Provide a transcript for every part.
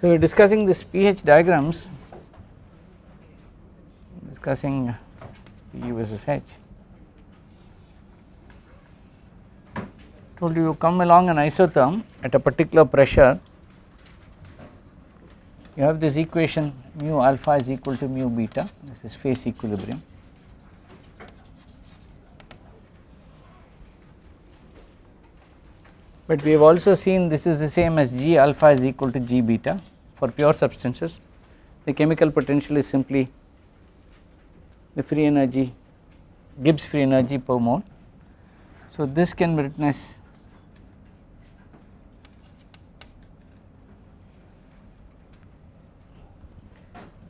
So, we are discussing this pH diagrams, discussing P versus H. Told you, you come along an isotherm at a particular pressure, you have this equation mu alpha is equal to mu beta, this is phase equilibrium. but we have also seen this is the same as g alpha is equal to g beta for pure substances the chemical potential is simply the free energy Gibbs free energy per mole. So, this can be written as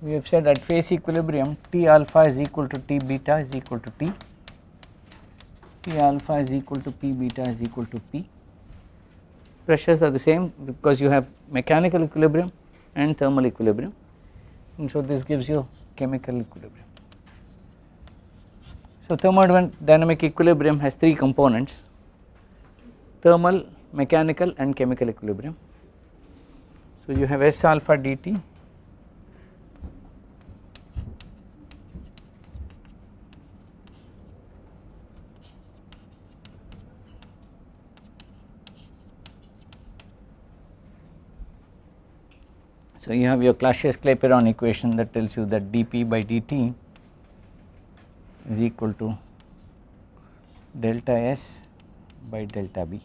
we have said at phase equilibrium T alpha is equal to T beta is equal to T, T alpha is equal to P beta is equal to P. Pressures are the same because you have mechanical equilibrium and thermal equilibrium and so this gives you chemical equilibrium. So thermodynamic equilibrium has three components thermal, mechanical and chemical equilibrium. So you have S alpha dt So, you have your Clausius-Clapeyron equation that tells you that dP by dt is equal to delta S by delta B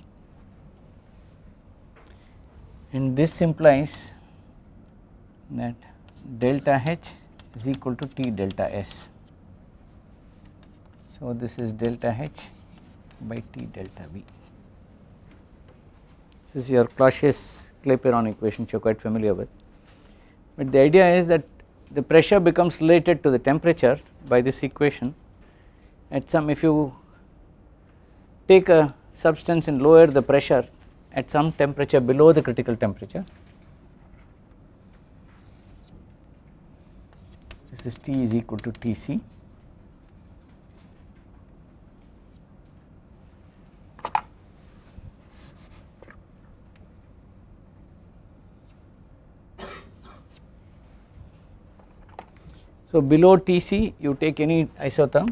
and this implies that delta H is equal to T delta S. So, this is delta H by T delta B. This is your Clausius-Clapeyron equation which you are quite familiar with but the idea is that the pressure becomes related to the temperature by this equation at some if you take a substance and lower the pressure at some temperature below the critical temperature this is T is equal to Tc So, below Tc you take any isotherm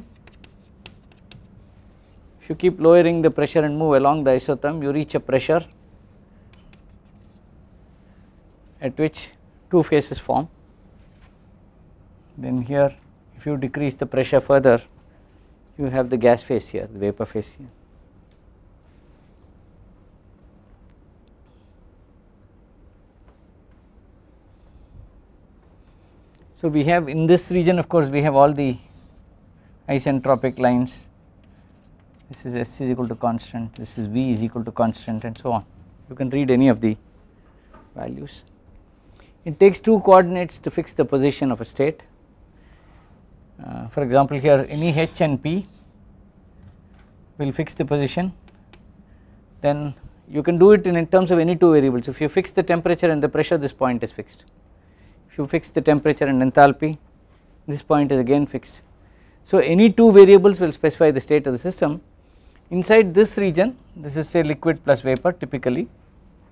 if you keep lowering the pressure and move along the isotherm you reach a pressure at which two phases form then here if you decrease the pressure further you have the gas phase here the vapor phase here. So, we have in this region of course, we have all the isentropic lines this is S is equal to constant, this is V is equal to constant and so on. You can read any of the values. It takes two coordinates to fix the position of a state. Uh, for example, here any H and P will fix the position, then you can do it in terms of any two variables. If you fix the temperature and the pressure, this point is fixed if you fix the temperature and enthalpy this point is again fixed. So, any two variables will specify the state of the system inside this region this is say liquid plus vapor typically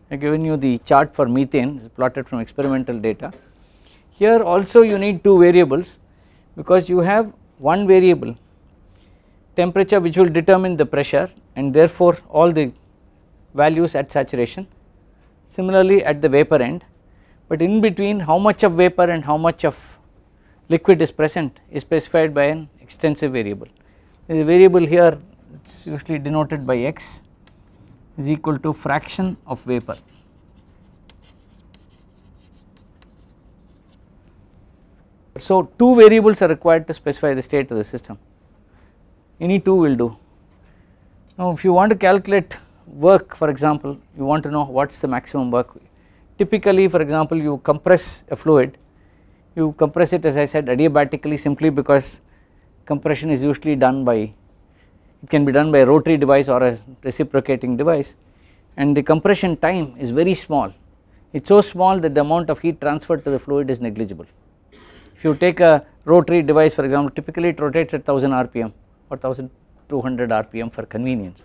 I have given you the chart for methane this is plotted from experimental data. Here also you need two variables because you have one variable temperature which will determine the pressure and therefore all the values at saturation. Similarly at the vapor end but in between how much of vapor and how much of liquid is present is specified by an extensive variable. The variable here it is usually denoted by x is equal to fraction of vapor. So, two variables are required to specify the state of the system any two will do. Now, if you want to calculate work for example, you want to know what is the maximum work Typically for example you compress a fluid, you compress it as I said adiabatically simply because compression is usually done by, it can be done by a rotary device or a reciprocating device and the compression time is very small. It is so small that the amount of heat transferred to the fluid is negligible. If you take a rotary device for example typically it rotates at 1000 rpm or 1200 rpm for convenience.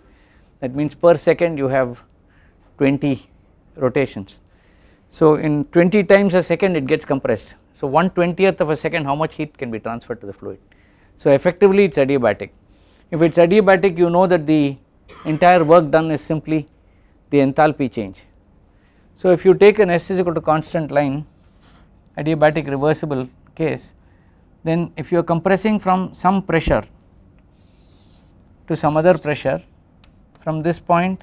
That means per second you have 20 rotations. So, in 20 times a second it gets compressed. So, 1 20th of a second how much heat can be transferred to the fluid. So, effectively it is adiabatic. If it is adiabatic you know that the entire work done is simply the enthalpy change. So, if you take an S is equal to constant line adiabatic reversible case then if you are compressing from some pressure to some other pressure from this point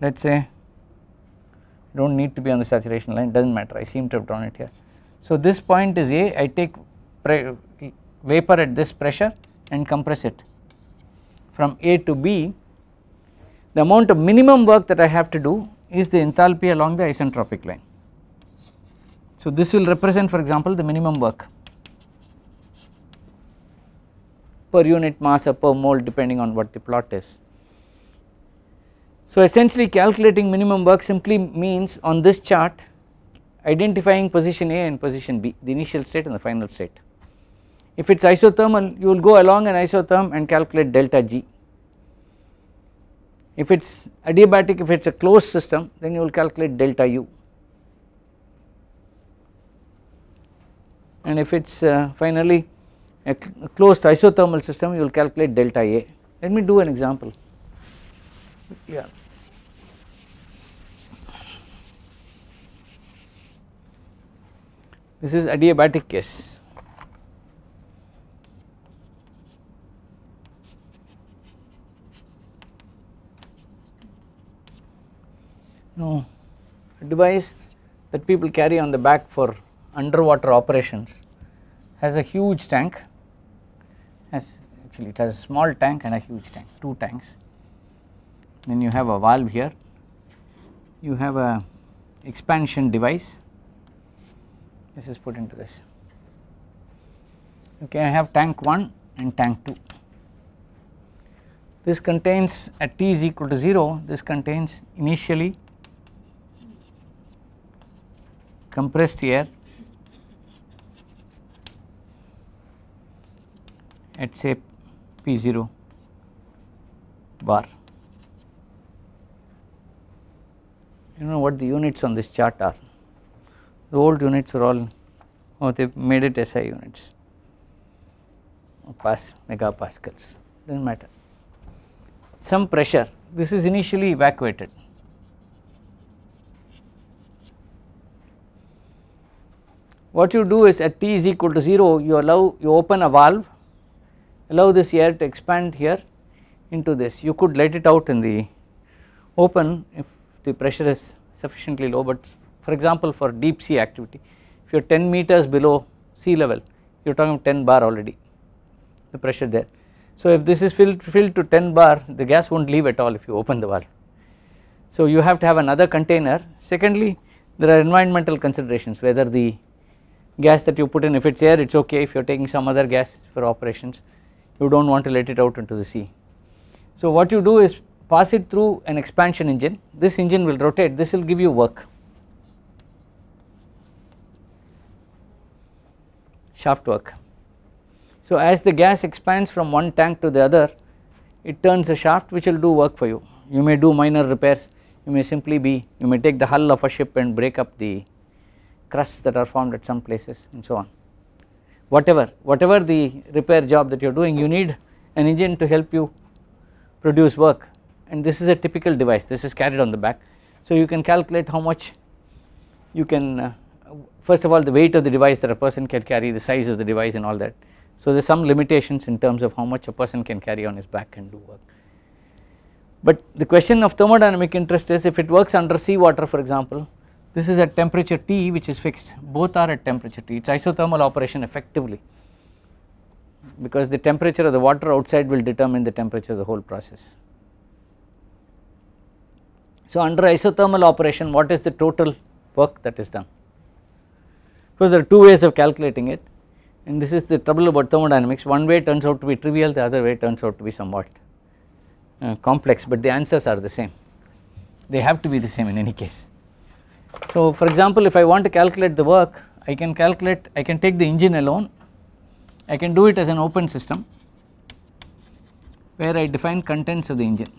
let us say do not need to be on the saturation line, does not matter, I seem to have drawn it here. So, this point is A, I take vapor at this pressure and compress it from A to B, the amount of minimum work that I have to do is the enthalpy along the isentropic line. So, this will represent for example the minimum work per unit mass or per mole depending on what the plot is. So essentially calculating minimum work simply means on this chart identifying position A and position B the initial state and the final state. If it is isothermal you will go along an isotherm and calculate delta G. If it is adiabatic if it is a closed system then you will calculate delta U and if it is uh, finally a, a closed isothermal system you will calculate delta A. Let me do an example yeah. This is adiabatic case. No device that people carry on the back for underwater operations has a huge tank has actually it has a small tank and a huge tank two tanks then you have a valve here you have a expansion device this is put into this. Okay, I have tank 1 and tank 2. This contains at t is equal to 0, this contains initially compressed air at say P 0 bar. You know what the units on this chart are the old units were all oh they made it SI units Pascals, megapascals does not matter. Some pressure this is initially evacuated what you do is at t is equal to 0 you allow you open a valve allow this air to expand here into this you could let it out in the open if the pressure is sufficiently low but for example for deep sea activity if you are 10 meters below sea level you are talking 10 bar already the pressure there. So if this is filled, filled to 10 bar the gas will not leave at all if you open the valve. So you have to have another container secondly there are environmental considerations whether the gas that you put in if it is air it is okay if you are taking some other gas for operations you do not want to let it out into the sea. So what you do is pass it through an expansion engine this engine will rotate this will give you work shaft work. So, as the gas expands from one tank to the other it turns a shaft which will do work for you. You may do minor repairs, you may simply be, you may take the hull of a ship and break up the crusts that are formed at some places and so on. Whatever, whatever the repair job that you are doing you need an engine to help you produce work and this is a typical device, this is carried on the back. So, you can calculate how much you can uh, first of all the weight of the device that a person can carry, the size of the device and all that. So, there is some limitations in terms of how much a person can carry on his back and do work. But the question of thermodynamic interest is if it works under sea water for example, this is at temperature T which is fixed, both are at temperature T, it is isothermal operation effectively because the temperature of the water outside will determine the temperature of the whole process. So, under isothermal operation what is the total work that is done? because there are two ways of calculating it and this is the trouble about thermodynamics one way turns out to be trivial the other way turns out to be somewhat uh, complex but the answers are the same they have to be the same in any case. So for example if I want to calculate the work I can calculate I can take the engine alone I can do it as an open system where I define contents of the engine.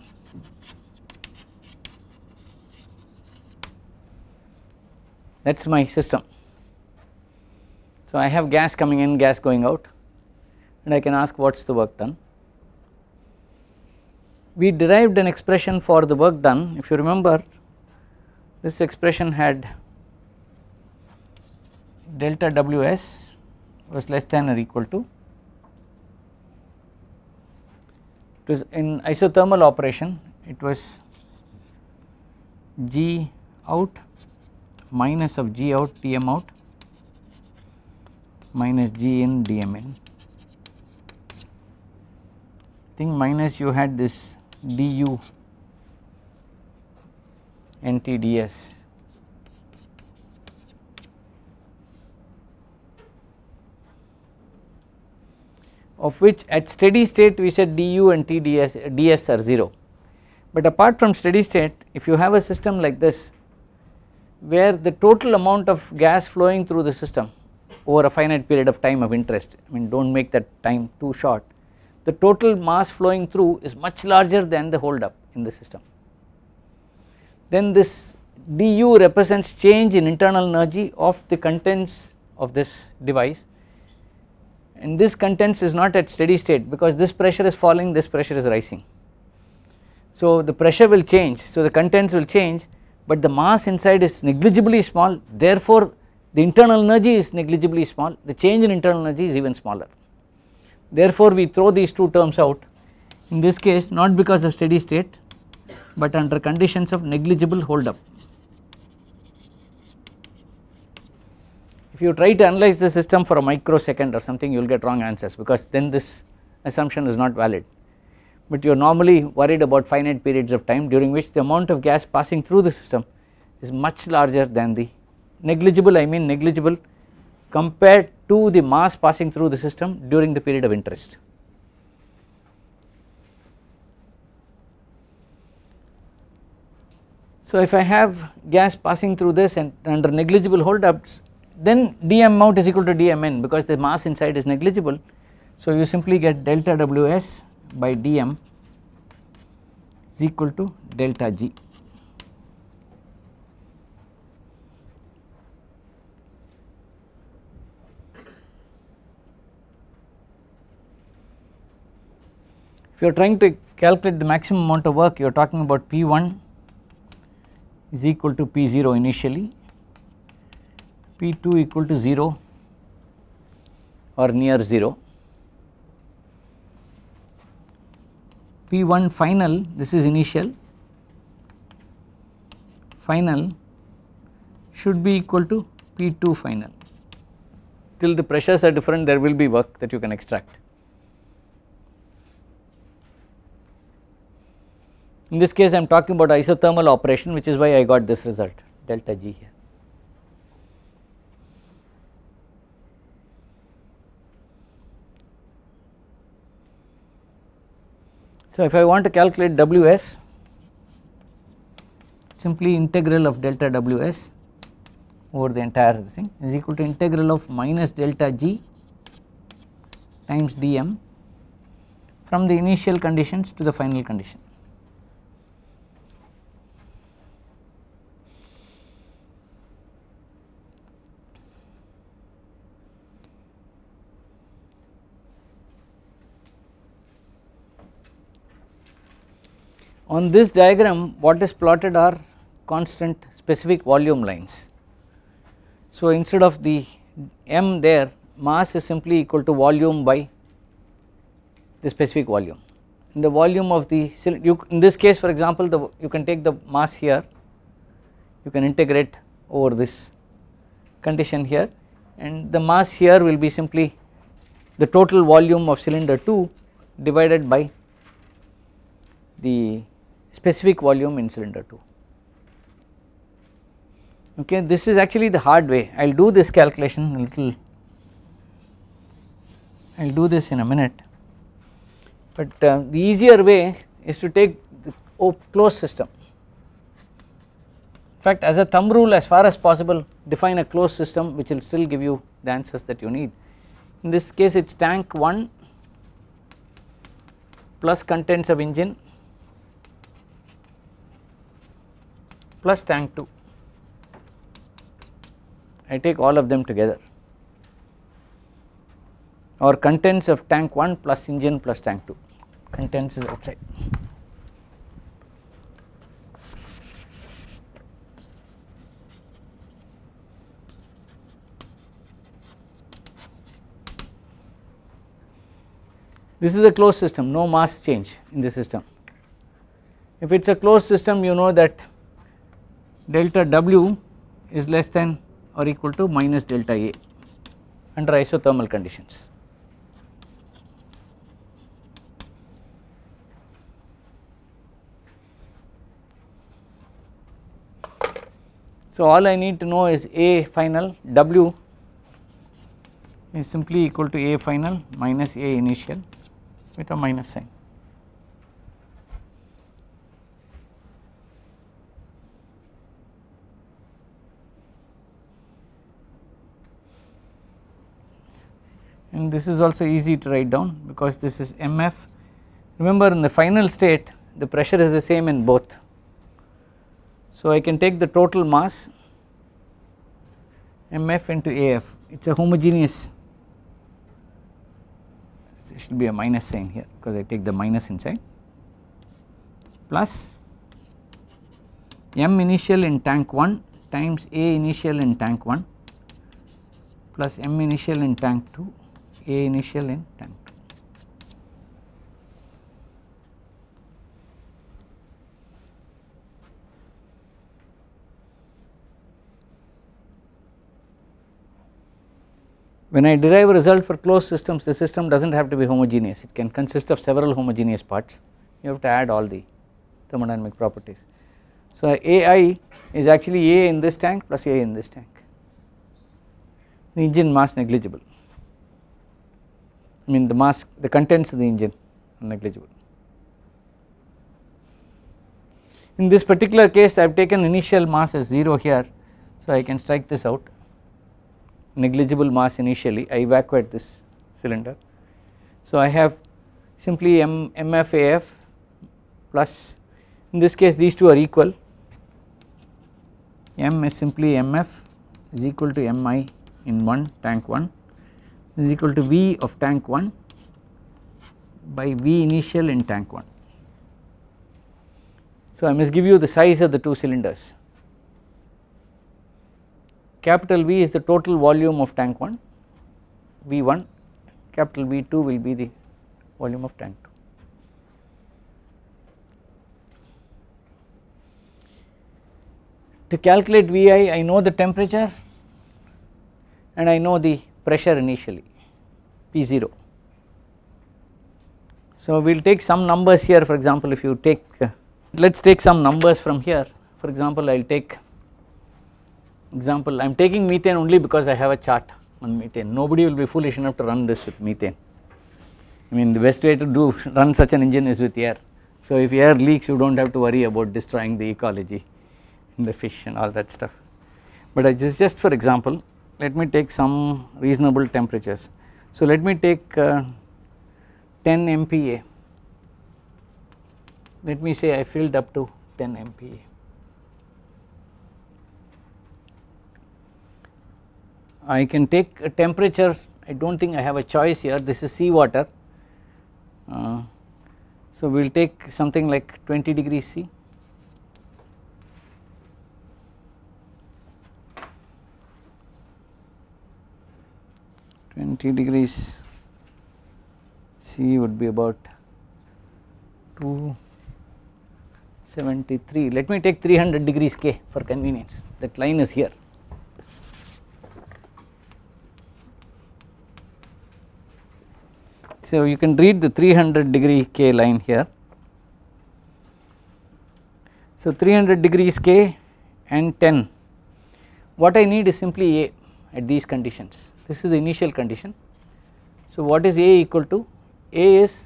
That is my system. So, I have gas coming in gas going out and I can ask what is the work done. We derived an expression for the work done if you remember this expression had delta Ws was less than or equal to it was in isothermal operation it was G out minus of G out Tm out minus g in dmn. think minus you had this du ntds of which at steady state we said du and tds ds are 0. But apart from steady state if you have a system like this where the total amount of gas flowing through the system over a finite period of time of interest, I mean do not make that time too short, the total mass flowing through is much larger than the hold up in the system. Then this du represents change in internal energy of the contents of this device and this contents is not at steady state because this pressure is falling, this pressure is rising. So, the pressure will change, so the contents will change, but the mass inside is negligibly small therefore, the internal energy is negligibly small, the change in internal energy is even smaller. Therefore, we throw these two terms out in this case not because of steady state but under conditions of negligible hold up. If you try to analyze the system for a microsecond or something you will get wrong answers because then this assumption is not valid. But you are normally worried about finite periods of time during which the amount of gas passing through the system is much larger than the negligible I mean negligible compared to the mass passing through the system during the period of interest. So, if I have gas passing through this and under negligible holdups then dm out is equal to dmn because the mass inside is negligible. So, you simply get delta ws by dm is equal to delta g. you are trying to calculate the maximum amount of work you are talking about P1 is equal to P0 initially, P2 equal to 0 or near 0, P1 final this is initial final should be equal to P2 final till the pressures are different there will be work that you can extract. In this case I am talking about isothermal operation which is why I got this result delta G here. So if I want to calculate Ws simply integral of delta Ws over the entire thing is equal to integral of minus delta G times dm from the initial conditions to the final condition. On this diagram what is plotted are constant specific volume lines. So, instead of the m there mass is simply equal to volume by the specific volume. In the volume of the you, in this case for example the you can take the mass here you can integrate over this condition here and the mass here will be simply the total volume of cylinder 2 divided by the specific volume in cylinder 2. Okay, this is actually the hard way. I will do this calculation a little, I will do this in a minute, but uh, the easier way is to take the closed system. In fact, as a thumb rule as far as possible define a closed system which will still give you the answers that you need. In this case it is tank 1 plus contents of engine plus tank 2. I take all of them together or contents of tank 1 plus engine plus tank 2 contents is outside. This is a closed system no mass change in the system. If it is a closed system you know that delta W is less than or equal to minus delta A under isothermal conditions. So, all I need to know is A final W is simply equal to A final minus A initial with a minus sign. and this is also easy to write down because this is MF. Remember in the final state the pressure is the same in both. So, I can take the total mass MF into AF, it is a homogeneous, it should be a minus sign here because I take the minus inside plus M initial in tank 1 times A initial in tank 1 plus M initial in tank 2 a initial in tank. When I derive a result for closed systems, the system does not have to be homogeneous, it can consist of several homogeneous parts, you have to add all the thermodynamic properties. So, AI is actually A in this tank plus A in this tank, the engine mass negligible. I mean the mass the contents of the engine are negligible. In this particular case I have taken initial mass as 0 here so I can strike this out negligible mass initially I evacuate this cylinder. So I have simply M MFAF plus in this case these two are equal M is simply MF is equal to MI in 1 tank 1 is equal to V of tank 1 by V initial in tank 1. So, I must give you the size of the two cylinders. Capital V is the total volume of tank 1, V1, capital V2 will be the volume of tank 2. To calculate Vi, I know the temperature and I know the pressure initially P 0. So, we will take some numbers here for example if you take let us take some numbers from here for example I will take example I am taking methane only because I have a chart on methane nobody will be foolish enough to run this with methane I mean the best way to do run such an engine is with air. So, if air leaks you do not have to worry about destroying the ecology in the fish and all that stuff but I just, just for example let me take some reasonable temperatures. So, let me take uh, 10 MPa, let me say I filled up to 10 MPa. I can take a temperature, I do not think I have a choice here, this is sea water. Uh, so, we will take something like 20 degrees C 20 degrees C would be about 273. Let me take 300 degrees K for convenience, that line is here. So, you can read the 300 degree K line here. So, 300 degrees K and 10, what I need is simply A at these conditions this is the initial condition. So, what is A equal to? A is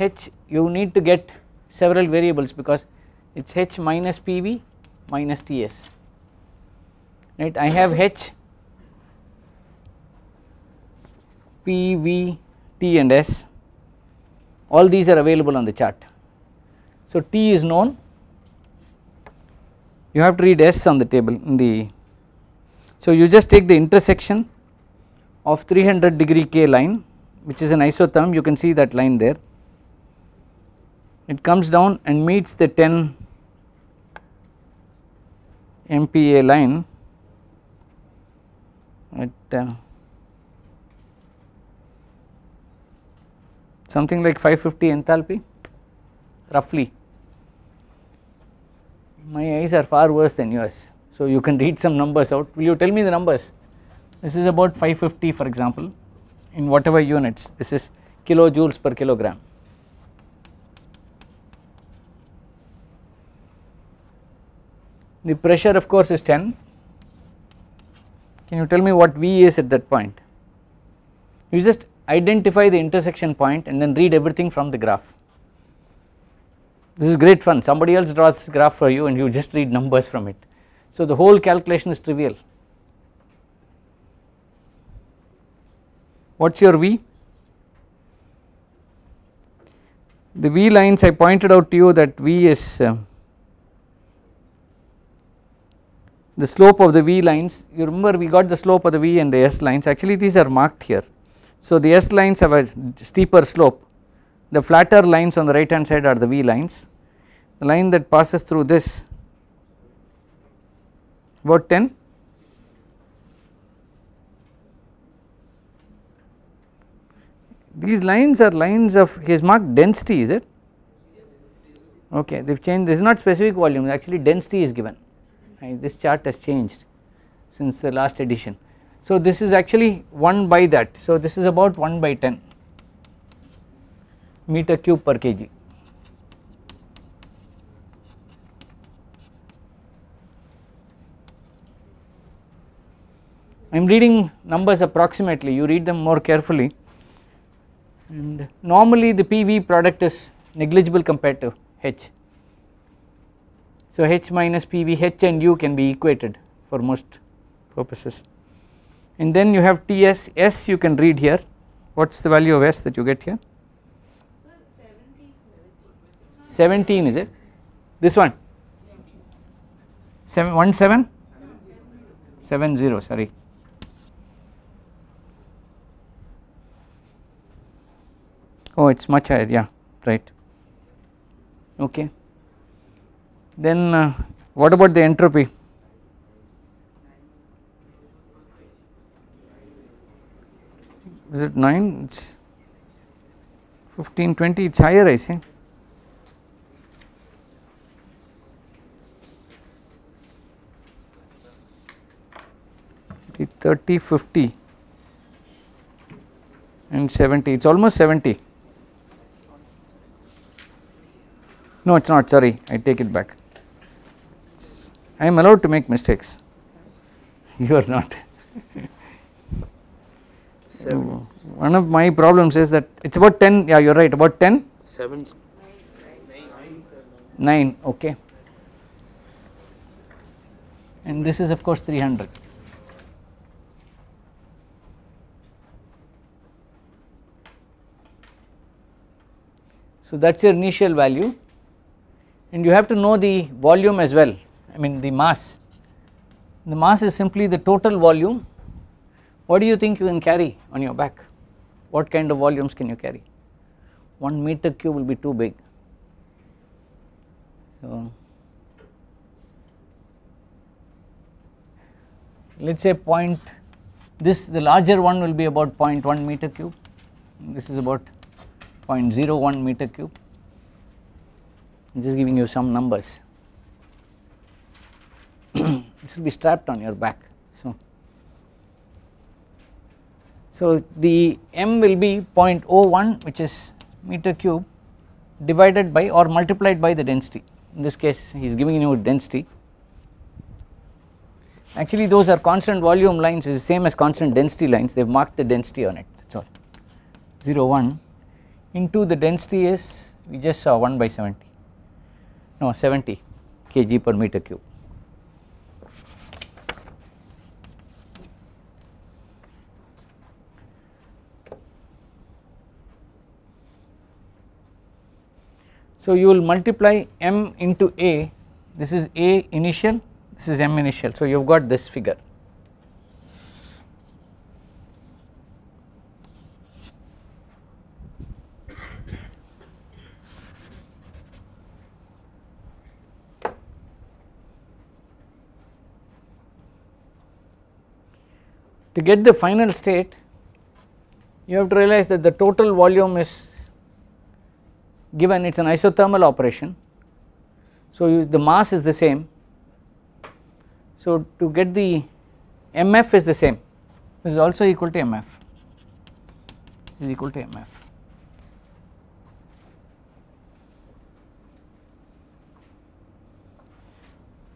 H you need to get several variables because it is H minus PV minus TS right I have H P V T and S all these are available on the chart. So, T is known you have to read S on the table in the so you just take the intersection of 300 degree K line which is an isotherm you can see that line there. It comes down and meets the 10 MPa line at uh, something like 550 enthalpy roughly. My eyes are far worse than yours. So, you can read some numbers out. Will you tell me the numbers? this is about 550 for example in whatever units this is kilojoules per kilogram. The pressure of course is 10. Can you tell me what V is at that point? You just identify the intersection point and then read everything from the graph. This is great fun somebody else draws graph for you and you just read numbers from it. So, the whole calculation is trivial. what is your V? The V lines I pointed out to you that V is uh, the slope of the V lines you remember we got the slope of the V and the S lines actually these are marked here. So the S lines have a steeper slope the flatter lines on the right hand side are the V lines the line that passes through this about 10 These lines are lines of he has marked density is it? Okay, they have changed this is not specific volume actually density is given this chart has changed since the last edition. So this is actually 1 by that so this is about 1 by 10 meter cube per kg. I am reading numbers approximately you read them more carefully and normally the PV product is negligible compared to H. So, H minus PV H and U can be equated for most purposes and then you have TS S you can read here what is the value of S that you get here 17 is it this one 7 1 7 7 0 sorry oh it is much higher yeah right okay. Then uh, what about the entropy? Is it 9? It is 15, 20, it is higher I say. Thirty, fifty, and seventy. It's almost seventy. No, it is not sorry I take it back. I am allowed to make mistakes, you are not. so, one of my problems is that it is about 10, yeah you are right about 10? 7. 9 okay and this is of course 300. So that is your initial value and you have to know the volume as well I mean the mass. The mass is simply the total volume. What do you think you can carry on your back? What kind of volumes can you carry? 1 meter cube will be too big. So, let us say point this the larger one will be about 0.1 meter cube this is about 0.01 meter cube I am just giving you some numbers. This will be strapped on your back. So, so the m will be 0.01 which is meter cube divided by or multiplied by the density. In this case he is giving you density. Actually those are constant volume lines is the same as constant density lines they have marked the density on it so 0 1 into the density is we just saw 1 by 70 no 70 kg per meter cube. So, you will multiply m into a this is a initial this is m initial. So, you have got this figure To get the final state you have to realize that the total volume is given it is an isothermal operation. So, you, the mass is the same. So, to get the MF is the same this is also equal to MF is equal to MF.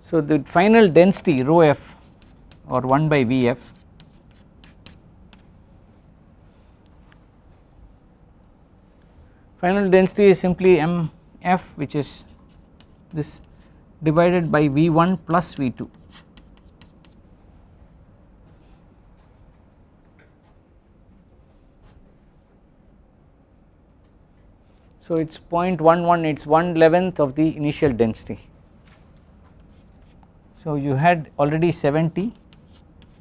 So, the final density rho f or 1 by V f Final density is simply m f which is this divided by V 1 plus V 2. So, it is 0.11 it is 1 11th of the initial density. So, you had already 70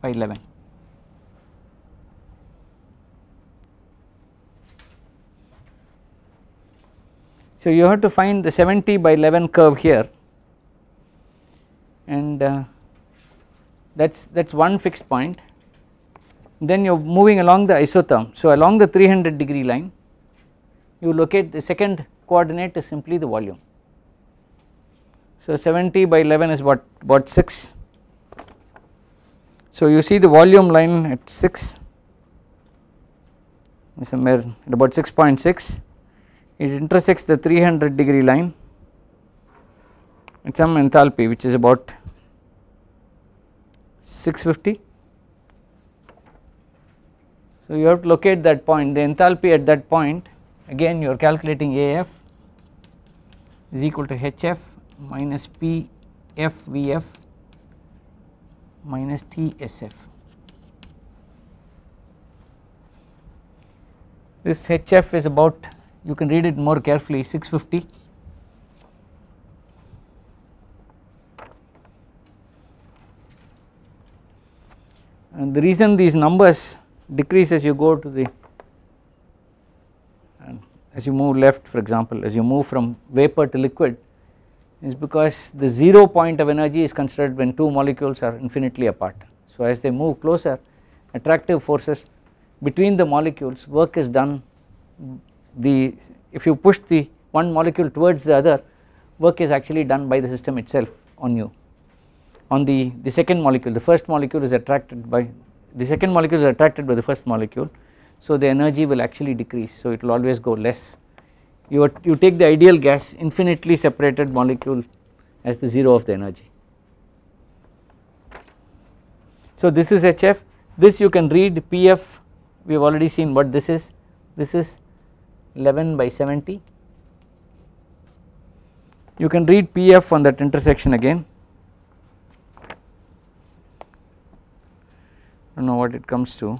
by 11. So, you have to find the 70 by 11 curve here and uh, that is that is one fixed point then you are moving along the isotherm. So, along the 300 degree line you locate the second coordinate is simply the volume. So, 70 by 11 is what about 6. So, you see the volume line at 6 somewhere at about 6.6 it intersects the 300 degree line at some enthalpy which is about 650. So, you have to locate that point the enthalpy at that point again you are calculating AF is equal to HF minus PFVF minus TSF. This HF is about you can read it more carefully 650 and the reason these numbers decrease as you go to the as you move left for example as you move from vapor to liquid is because the 0 point of energy is considered when two molecules are infinitely apart. So, as they move closer attractive forces between the molecules work is done the if you push the one molecule towards the other work is actually done by the system itself on you on the the second molecule the first molecule is attracted by the second molecule is attracted by the first molecule so the energy will actually decrease so it will always go less you are, you take the ideal gas infinitely separated molecule as the zero of the energy so this is hf this you can read pf we have already seen what this is this is 11 by 70. You can read PF on that intersection again. I do not know what it comes to.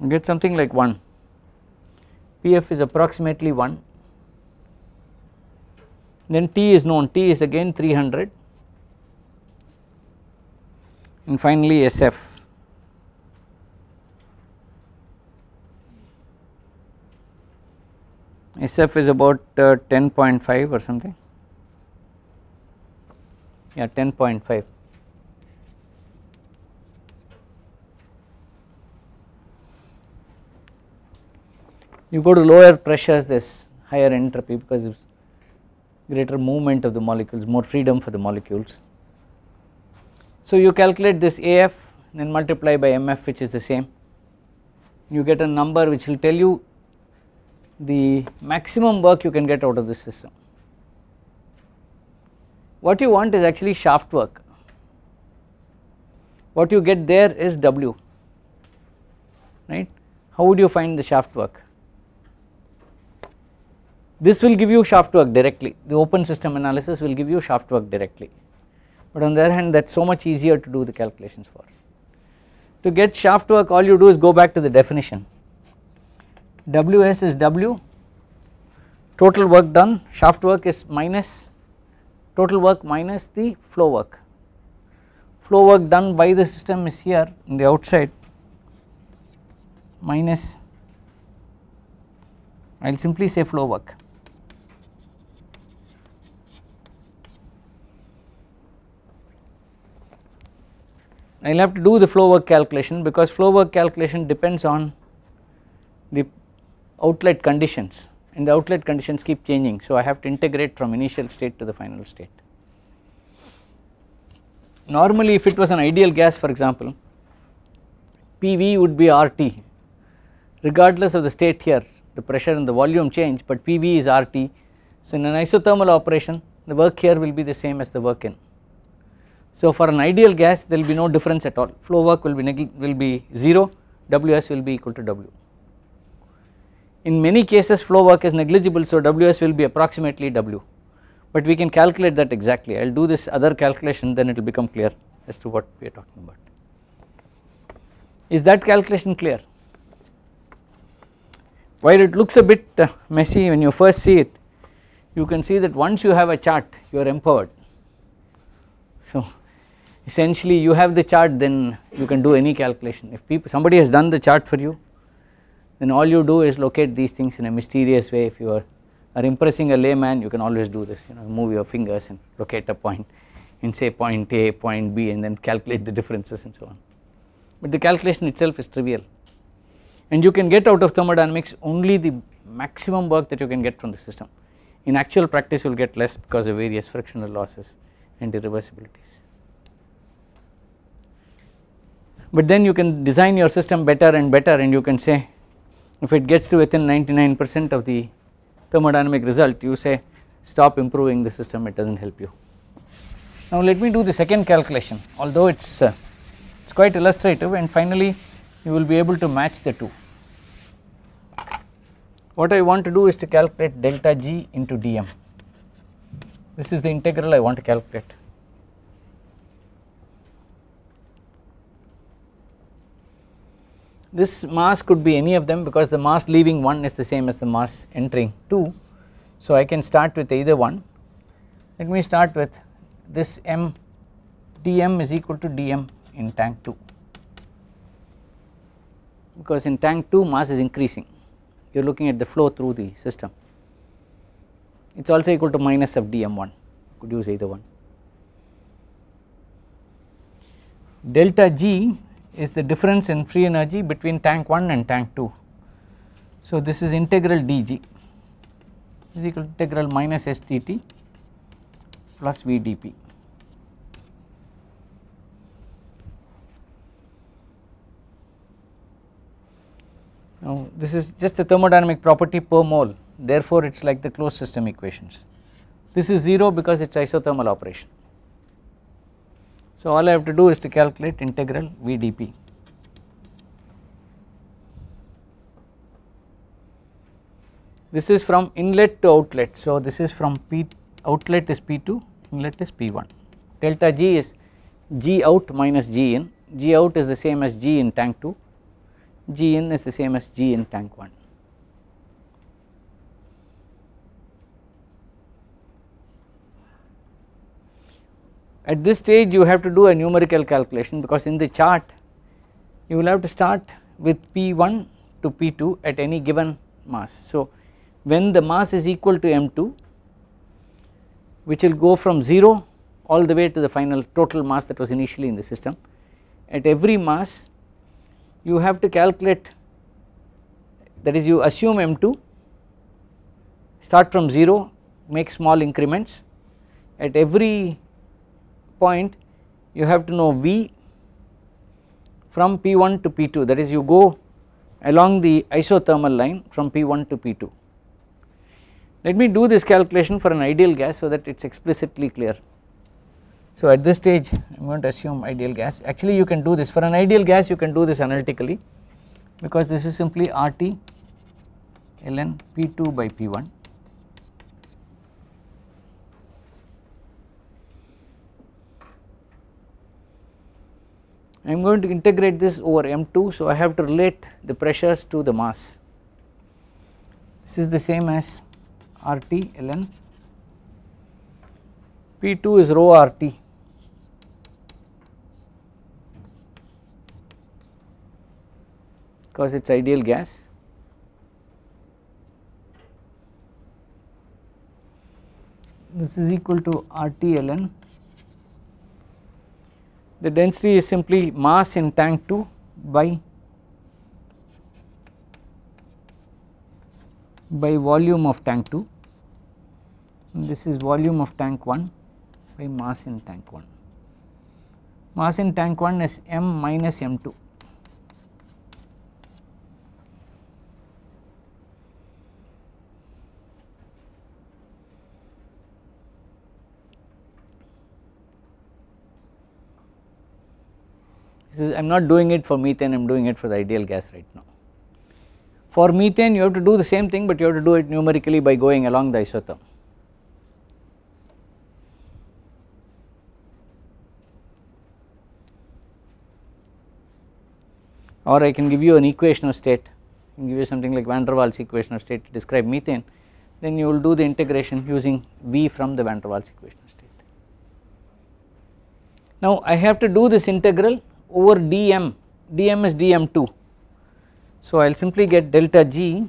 You get something like 1, PF is approximately 1, then T is known, T is again 300 and finally SF. SF is about uh, 10.5 or something, yeah 10.5. You go to lower pressures this higher entropy because greater movement of the molecules, more freedom for the molecules. So, you calculate this AF then multiply by MF which is the same. You get a number which will tell you the maximum work you can get out of this system. What you want is actually shaft work. What you get there is W, right. How would you find the shaft work? This will give you shaft work directly, the open system analysis will give you shaft work directly but on the other hand that is so much easier to do the calculations for. To get shaft work all you do is go back to the definition WS is W total work done shaft work is minus total work minus the flow work. Flow work done by the system is here in the outside minus I will simply say flow work I will have to do the flow work calculation because flow work calculation depends on the outlet conditions and the outlet conditions keep changing. So, I have to integrate from initial state to the final state. Normally if it was an ideal gas for example, PV would be RT regardless of the state here the pressure and the volume change but PV is RT. So, in an isothermal operation the work here will be the same as the work in. So, for an ideal gas there will be no difference at all flow work will be will be 0 Ws will be equal to W. In many cases flow work is negligible so Ws will be approximately W but we can calculate that exactly I will do this other calculation then it will become clear as to what we are talking about. Is that calculation clear? While it looks a bit uh, messy when you first see it you can see that once you have a chart you are empowered. So essentially you have the chart then you can do any calculation if people somebody has done the chart for you then all you do is locate these things in a mysterious way if you are, are impressing a layman you can always do this you know move your fingers and locate a point and say point A point B and then calculate the differences and so on but the calculation itself is trivial and you can get out of thermodynamics only the maximum work that you can get from the system in actual practice you will get less because of various frictional losses and irreversibilities. but then you can design your system better and better and you can say if it gets to within 99 percent of the thermodynamic result you say stop improving the system it does not help you. Now let me do the second calculation although it is uh, it is quite illustrative and finally you will be able to match the two. What I want to do is to calculate delta g into dm this is the integral I want to calculate This mass could be any of them because the mass leaving 1 is the same as the mass entering 2. So, I can start with either one. Let me start with this m dm is equal to dm in tank 2 because in tank 2 mass is increasing you are looking at the flow through the system it is also equal to minus of dm1 could use either one delta g is the difference in free energy between tank 1 and tank 2. So, this is integral dg is equal to integral minus STT plus VDP. Now, this is just the thermodynamic property per mole therefore, it is like the closed system equations. This is 0 because it is isothermal operation. So, all I have to do is to calculate integral vdp. This is from inlet to outlet. So, this is from P outlet is P2, inlet is P1. Delta G is G out minus G in, G out is the same as G in tank 2, G in is the same as G in tank 1. At this stage you have to do a numerical calculation because in the chart you will have to start with P1 to P2 at any given mass. So, when the mass is equal to m2 which will go from 0 all the way to the final total mass that was initially in the system at every mass you have to calculate that is you assume m2 start from 0 make small increments at every point you have to know V from P1 to P2 that is you go along the isothermal line from P1 to P2. Let me do this calculation for an ideal gas so that it is explicitly clear. So, at this stage I am going to assume ideal gas actually you can do this for an ideal gas you can do this analytically because this is simply RT ln P2 by P1 I am going to integrate this over m2 so I have to relate the pressures to the mass. This is the same as RT ln P2 is rho RT because it is ideal gas. This is equal to RT ln the density is simply mass in tank 2 by by volume of tank 2 and this is volume of tank 1 by mass in tank 1 mass in tank 1 is m minus m 2 is, I am not doing it for methane, I am doing it for the ideal gas right now. For methane you have to do the same thing, but you have to do it numerically by going along the isotherm. Or I can give you an equation of state, I can give you something like van der Waals equation of state to describe methane, then you will do the integration using V from the van der Waals equation of state. Now I have to do this integral over dm, dm is dm2. So, I will simply get delta g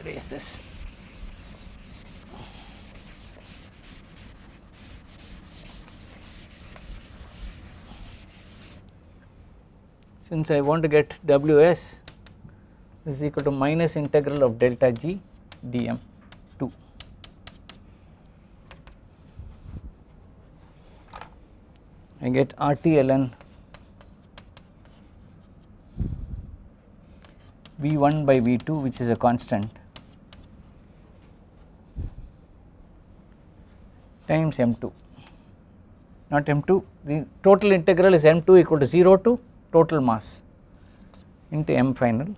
erase this. Since I want to get W s is equal to minus integral of delta g dm. I get R T ln V 1 by V 2 which is a constant times M 2 not M 2 the total integral is M 2 equal to 0 to total mass into M final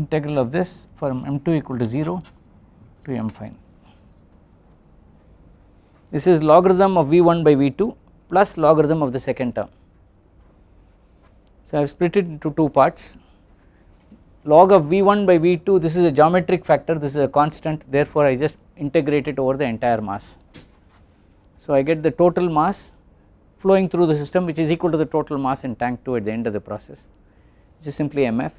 integral of this from m2 equal to 0 to m fine. This is logarithm of v1 by v2 plus logarithm of the second term. So, I have split it into two parts log of v1 by v2 this is a geometric factor this is a constant therefore, I just integrate it over the entire mass. So, I get the total mass flowing through the system which is equal to the total mass in tank 2 at the end of the process which is simply MF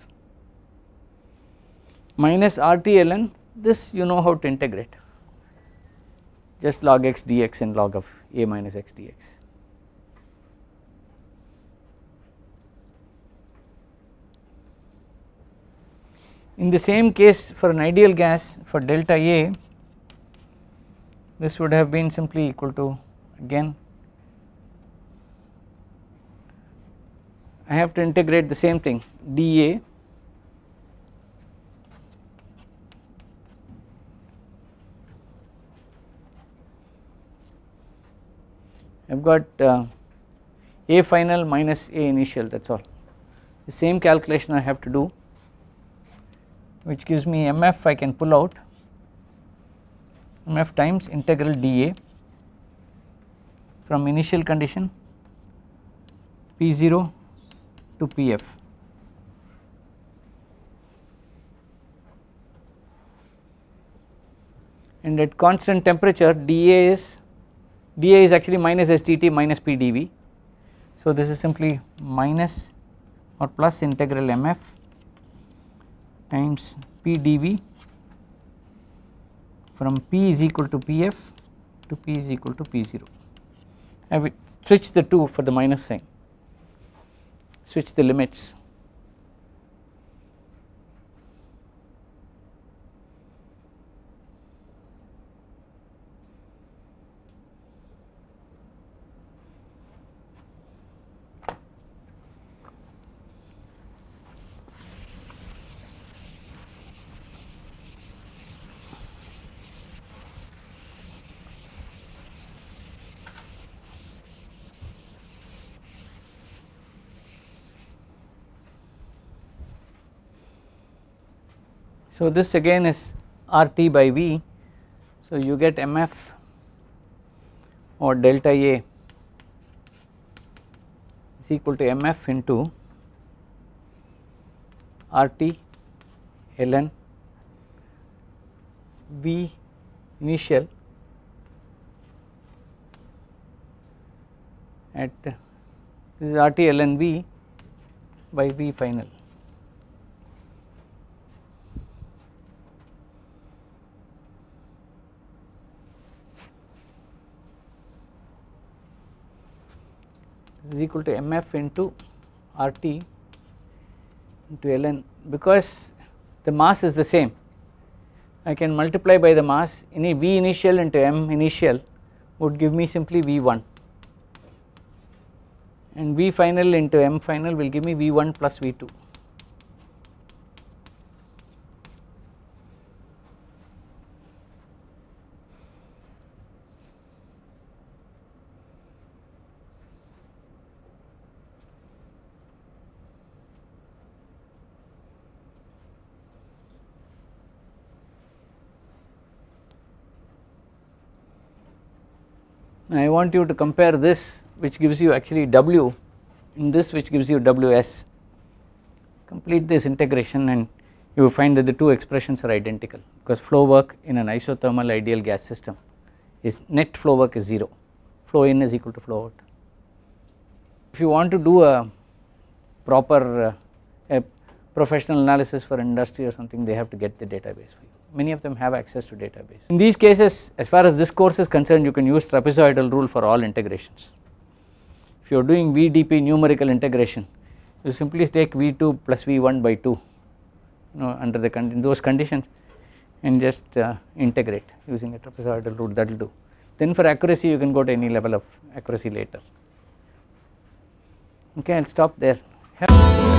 minus RTLN this you know how to integrate just log x dx and log of a minus x dx. In the same case for an ideal gas for delta A this would have been simply equal to again I have to integrate the same thing dA I have got uh, A final minus A initial that is all. The same calculation I have to do which gives me MF I can pull out MF times integral dA from initial condition P0 to Pf. And at constant temperature dA is dA is actually minus STT minus PdV. So, this is simply minus or plus integral MF times PdV from P is equal to Pf to P is equal to P0. I will switch the 2 for the minus sign, switch the limits. So, this again is RT by V. So, you get MF or delta A is equal to MF into RT ln V initial at this is RT ln V by V final. is equal to mf into RT into ln because the mass is the same. I can multiply by the mass any V initial into M initial would give me simply V1 and V final into M final will give me V1 plus V2. Now, I want you to compare this which gives you actually W in this which gives you Ws. Complete this integration and you find that the two expressions are identical because flow work in an isothermal ideal gas system is net flow work is 0, flow in is equal to flow out. If you want to do a proper uh, a professional analysis for industry or something they have to get the database for you many of them have access to database. In these cases as far as this course is concerned you can use trapezoidal rule for all integrations. If you are doing VDP numerical integration you simply take V2 plus V1 by 2 you know under the those conditions and just uh, integrate using a trapezoidal rule that will do. Then for accuracy you can go to any level of accuracy later. Okay I will stop there.